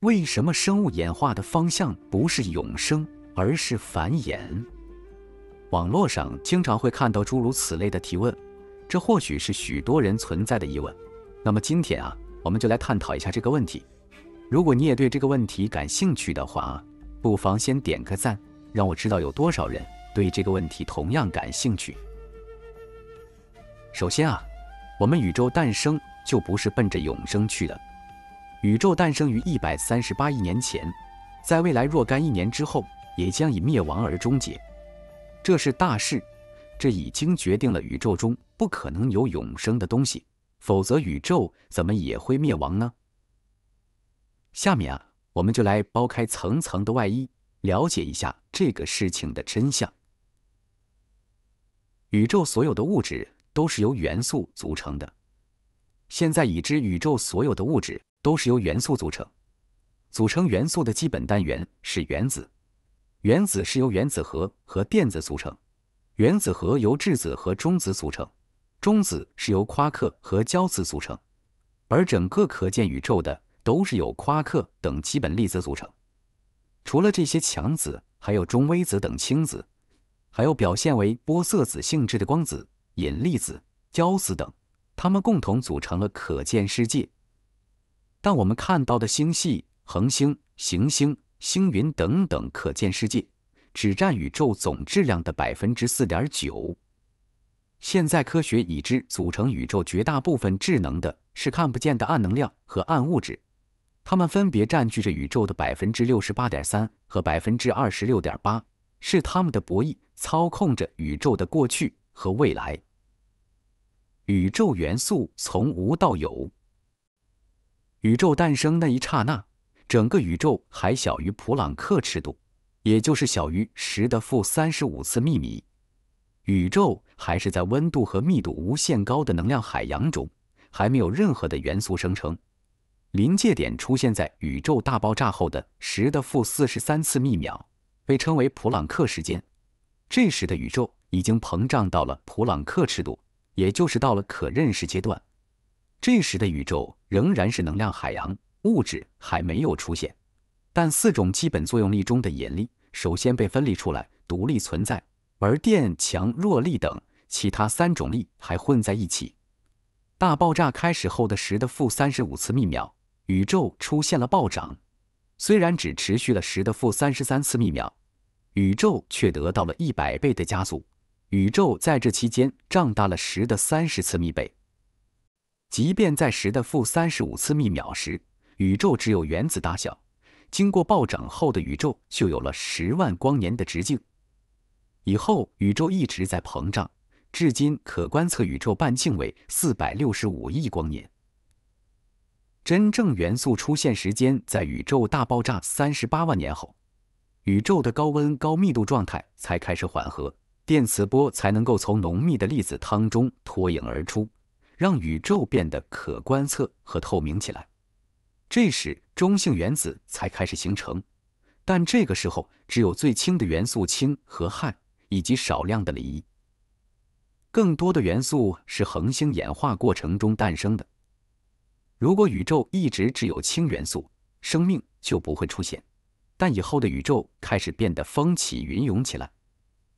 为什么生物演化的方向不是永生，而是繁衍？网络上经常会看到诸如此类的提问，这或许是许多人存在的疑问。那么今天啊，我们就来探讨一下这个问题。如果你也对这个问题感兴趣的话，不妨先点个赞，让我知道有多少人对这个问题同样感兴趣。首先啊，我们宇宙诞生就不是奔着永生去的。宇宙诞生于一百三十八亿年前，在未来若干一年之后，也将以灭亡而终结。这是大势，这已经决定了宇宙中不可能有永生的东西，否则宇宙怎么也会灭亡呢？下面啊，我们就来剥开层层的外衣，了解一下这个事情的真相。宇宙所有的物质都是由元素组成的，现在已知宇宙所有的物质。都是由元素组成，组成元素的基本单元是原子，原子是由原子核和电子组成，原子核由质子和中子组成，中子是由夸克和胶子组成，而整个可见宇宙的都是由夸克等基本粒子组成。除了这些强子，还有中微子等轻子，还有表现为玻色子性质的光子、引力子、胶子等，它们共同组成了可见世界。但我们看到的星系、恒星、行星、星云等等可见世界，只占宇宙总质量的百分之四点九。现在科学已知，组成宇宙绝大部分智能的是看不见的暗能量和暗物质，它们分别占据着宇宙的百分之六十八点三和百分之二十六点八，是它们的博弈操控着宇宙的过去和未来。宇宙元素从无到有。宇宙诞生那一刹那，整个宇宙还小于普朗克尺度，也就是小于十的负三十五次幂米。宇宙还是在温度和密度无限高的能量海洋中，还没有任何的元素生成。临界点出现在宇宙大爆炸后的十的负四十三次幂秒，被称为普朗克时间。这时的宇宙已经膨胀到了普朗克尺度，也就是到了可认识阶段。这时的宇宙仍然是能量海洋，物质还没有出现。但四种基本作用力中的引力首先被分离出来，独立存在，而电、强、弱力等其他三种力还混在一起。大爆炸开始后的十的负三十五次幂秒，宇宙出现了暴涨。虽然只持续了十的负三十三次幂秒，宇宙却得到了一百倍的加速。宇宙在这期间胀大了十的三十次幂倍。即便在十的负三十五次幂秒时，宇宙只有原子大小，经过暴涨后的宇宙就有了十万光年的直径。以后，宇宙一直在膨胀，至今可观测宇宙半径为四百六十五亿光年。真正元素出现时间在宇宙大爆炸三十八万年后，宇宙的高温高密度状态才开始缓和，电磁波才能够从浓密的粒子汤中脱颖而出。让宇宙变得可观测和透明起来，这时中性原子才开始形成，但这个时候只有最轻的元素氢和氦，以及少量的锂。更多的元素是恒星演化过程中诞生的。如果宇宙一直只有氢元素，生命就不会出现。但以后的宇宙开始变得风起云涌起来，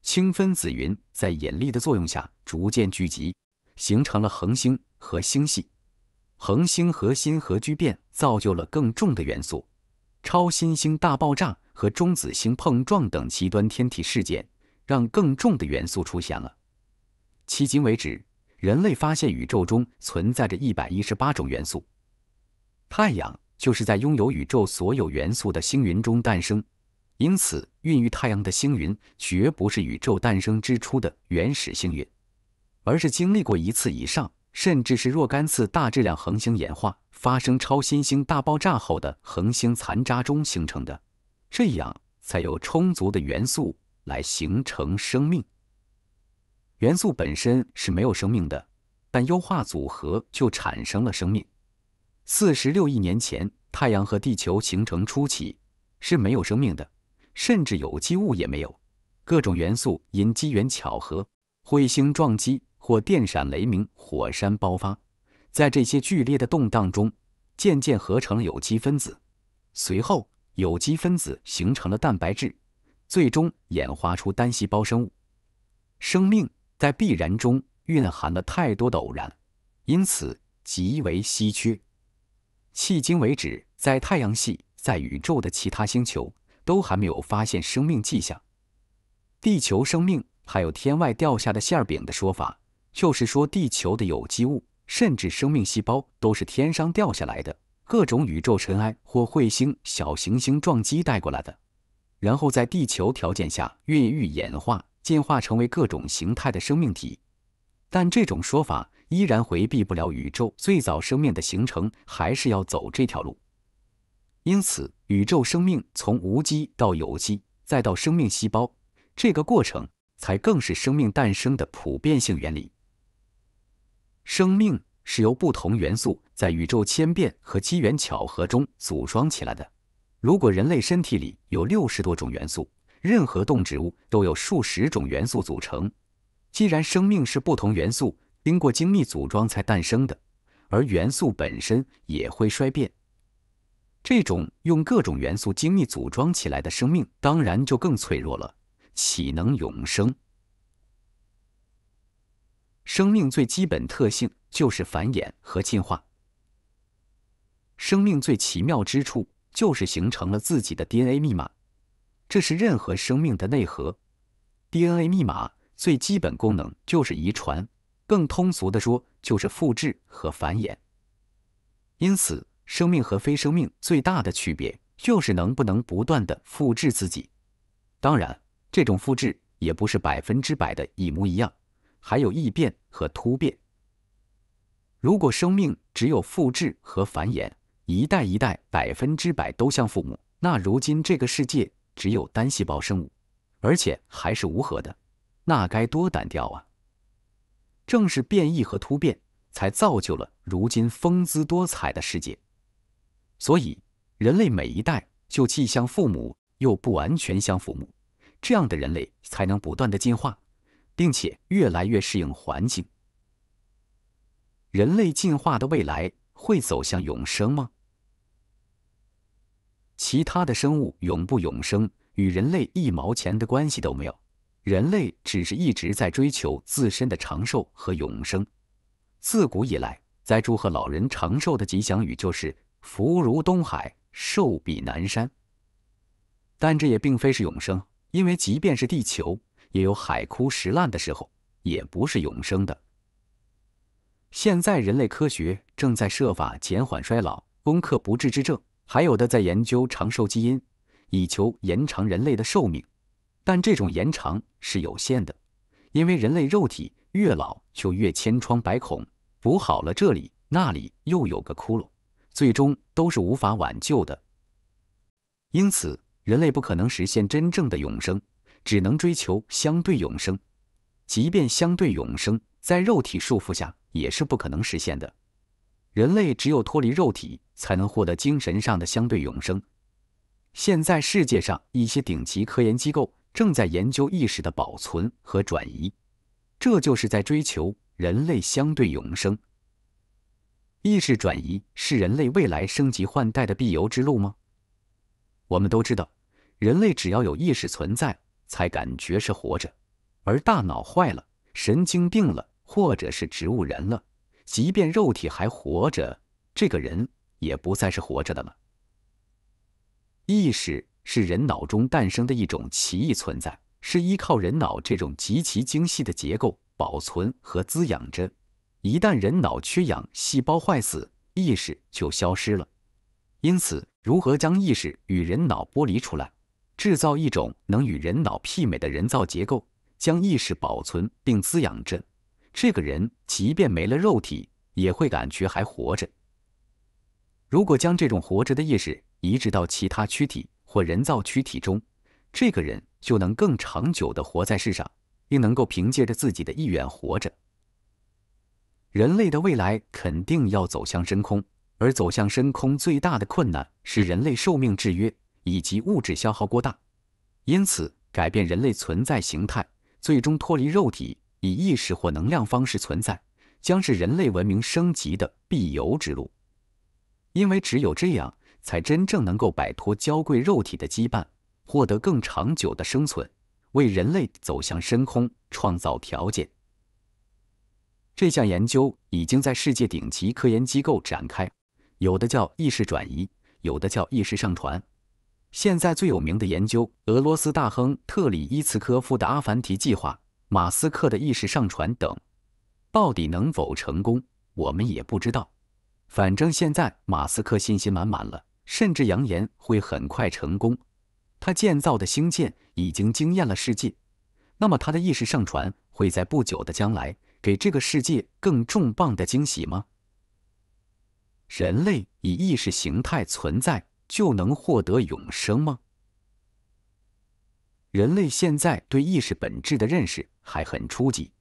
氢分子云在引力的作用下逐渐聚集。形成了恒星和星系，恒星核心核聚变造就了更重的元素，超新星大爆炸和中子星碰撞等极端天体事件让更重的元素出现了。迄今为止，人类发现宇宙中存在着一百一十八种元素。太阳就是在拥有宇宙所有元素的星云中诞生，因此孕育太阳的星云绝不是宇宙诞生之初的原始星云。而是经历过一次以上，甚至是若干次大质量恒星演化、发生超新星大爆炸后的恒星残渣中形成的，这样才有充足的元素来形成生命。元素本身是没有生命的，但优化组合就产生了生命。四十六亿年前，太阳和地球形成初期是没有生命的，甚至有机物也没有。各种元素因机缘巧合，彗星撞击。或电闪雷鸣、火山爆发，在这些剧烈的动荡中，渐渐合成了有机分子。随后，有机分子形成了蛋白质，最终演化出单细胞生物。生命在必然中蕴含了太多的偶然，因此极为稀缺。迄今为止，在太阳系、在宇宙的其他星球，都还没有发现生命迹象。地球生命还有“天外掉下的馅儿饼”的说法。就是说，地球的有机物甚至生命细胞都是天上掉下来的，各种宇宙尘埃或彗星、小行星撞击带过来的，然后在地球条件下孕育、演化、进化成为各种形态的生命体。但这种说法依然回避不了宇宙最早生命的形成还是要走这条路。因此，宇宙生命从无机到有机，再到生命细胞，这个过程才更是生命诞生的普遍性原理。生命是由不同元素在宇宙千变和机缘巧合中组装起来的。如果人类身体里有六十多种元素，任何动植物都有数十种元素组成。既然生命是不同元素经过精密组装才诞生的，而元素本身也会衰变，这种用各种元素精密组装起来的生命，当然就更脆弱了，岂能永生？生命最基本特性就是繁衍和进化。生命最奇妙之处就是形成了自己的 DNA 密码，这是任何生命的内核。DNA 密码最基本功能就是遗传，更通俗的说就是复制和繁衍。因此，生命和非生命最大的区别就是能不能不断的复制自己。当然，这种复制也不是百分之百的一模一样。还有异变和突变。如果生命只有复制和繁衍，一代一代百分之百都像父母，那如今这个世界只有单细胞生物，而且还是无核的，那该多单调啊！正是变异和突变，才造就了如今丰姿多彩的世界。所以，人类每一代就既像父母，又不完全像父母，这样的人类才能不断的进化。并且越来越适应环境。人类进化的未来会走向永生吗？其他的生物永不永生，与人类一毛钱的关系都没有。人类只是一直在追求自身的长寿和永生。自古以来，在祝贺老人长寿的吉祥语就是“福如东海，寿比南山”。但这也并非是永生，因为即便是地球。也有海枯石烂的时候，也不是永生的。现在，人类科学正在设法减缓衰老、攻克不治之症，还有的在研究长寿基因，以求延长人类的寿命。但这种延长是有限的，因为人类肉体越老就越千疮百孔，补好了这里那里又有个窟窿，最终都是无法挽救的。因此，人类不可能实现真正的永生。只能追求相对永生，即便相对永生在肉体束缚下也是不可能实现的。人类只有脱离肉体，才能获得精神上的相对永生。现在世界上一些顶级科研机构正在研究意识的保存和转移，这就是在追求人类相对永生。意识转移是人类未来升级换代的必由之路吗？我们都知道，人类只要有意识存在。才感觉是活着，而大脑坏了、神经病了，或者是植物人了。即便肉体还活着，这个人也不再是活着的了。意识是人脑中诞生的一种奇异存在，是依靠人脑这种极其精细的结构保存和滋养着。一旦人脑缺氧，细胞坏死，意识就消失了。因此，如何将意识与人脑剥离出来？制造一种能与人脑媲美的人造结构，将意识保存并滋养着这个人，即便没了肉体，也会感觉还活着。如果将这种活着的意识移植到其他躯体或人造躯体中，这个人就能更长久地活在世上，并能够凭借着自己的意愿活着。人类的未来肯定要走向深空，而走向深空最大的困难是人类寿命制约。以及物质消耗过大，因此改变人类存在形态，最终脱离肉体，以意识或能量方式存在，将是人类文明升级的必由之路。因为只有这样，才真正能够摆脱娇贵肉体的羁绊，获得更长久的生存，为人类走向深空创造条件。这项研究已经在世界顶级科研机构展开，有的叫意识转移，有的叫意识上传。现在最有名的研究，俄罗斯大亨特里伊茨科夫的阿凡提计划，马斯克的意识上传等，到底能否成功，我们也不知道。反正现在马斯克信心满满了，甚至扬言会很快成功。他建造的星舰已经惊艳了世界，那么他的意识上传会在不久的将来给这个世界更重磅的惊喜吗？人类以意识形态存在。就能获得永生吗？人类现在对意识本质的认识还很初级，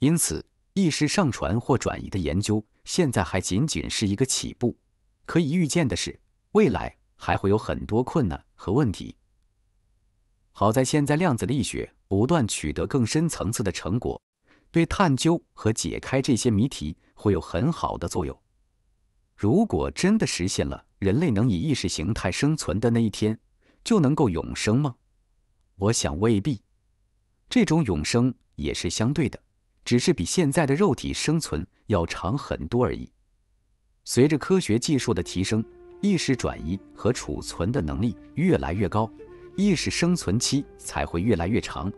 因此意识上传或转移的研究现在还仅仅是一个起步。可以预见的是，未来还会有很多困难和问题。好在现在量子力学不断取得更深层次的成果，对探究和解开这些谜题会有很好的作用。如果真的实现了，人类能以意识形态生存的那一天，就能够永生吗？我想未必。这种永生也是相对的，只是比现在的肉体生存要长很多而已。随着科学技术的提升，意识转移和储存的能力越来越高，意识生存期才会越来越长。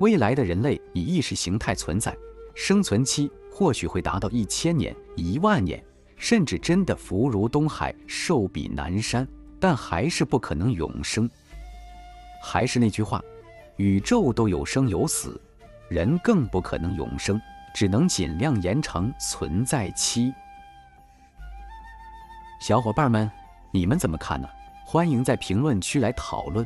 未来的人类以意识形态存在，生存期或许会达到一千年、一万年。甚至真的福如东海，寿比南山，但还是不可能永生。还是那句话，宇宙都有生有死，人更不可能永生，只能尽量延长存在期。小伙伴们，你们怎么看呢？欢迎在评论区来讨论。